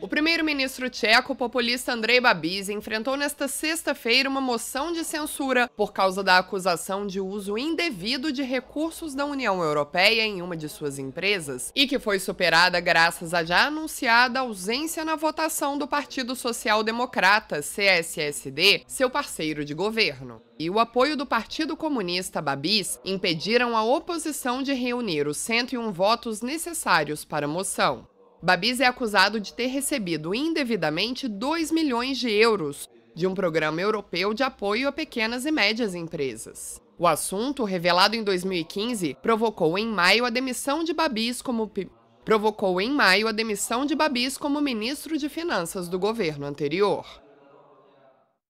O primeiro-ministro tcheco, populista Andrei Babis, enfrentou nesta sexta-feira uma moção de censura por causa da acusação de uso indevido de recursos da União Europeia em uma de suas empresas e que foi superada graças à já anunciada ausência na votação do Partido Social Democrata, CSSD, seu parceiro de governo. E o apoio do Partido Comunista Babis impediram a oposição de reunir os 101 votos necessários para a moção. Babis é acusado de ter recebido indevidamente 2 milhões de euros de um programa europeu de apoio a pequenas e médias empresas. O assunto, revelado em 2015, provocou em maio a demissão de Babis como provocou em maio a demissão de Babis como ministro de Finanças do governo anterior.